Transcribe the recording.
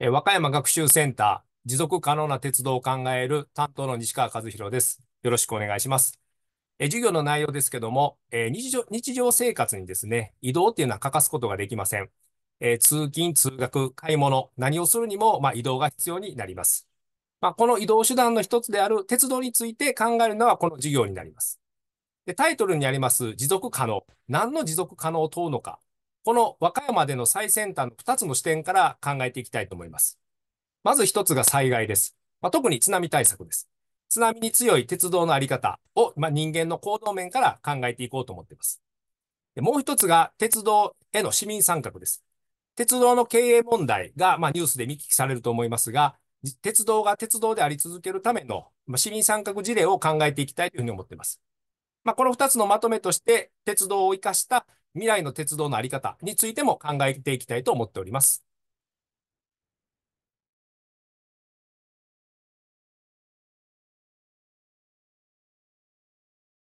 え和歌山学習センター、持続可能な鉄道を考える担当の西川和弘です。よろしくお願いします。え授業の内容ですけども、え日常、日常生活にですね、移動っていうのは欠かすことができません。え通勤、通学、買い物、何をするにも、まあ、移動が必要になります。まあ、この移動手段の一つである鉄道について考えるのはこの授業になります。でタイトルにあります持続可能。何の持続可能を問うのかこの和歌山での最先端の2つの視点から考えていきたいと思います。まず1つが災害です。まあ、特に津波対策です。津波に強い鉄道のあり方を、まあ、人間の行動面から考えていこうと思っています。もう1つが鉄道への市民参画です。鉄道の経営問題が、まあ、ニュースで見聞きされると思いますが、鉄道が鉄道であり続けるための、まあ、市民参画事例を考えていきたいというふうに思っています。まあ、この2つのまとめとして、鉄道を生かした未来の鉄道のあり方についても考えていきたいと思っております。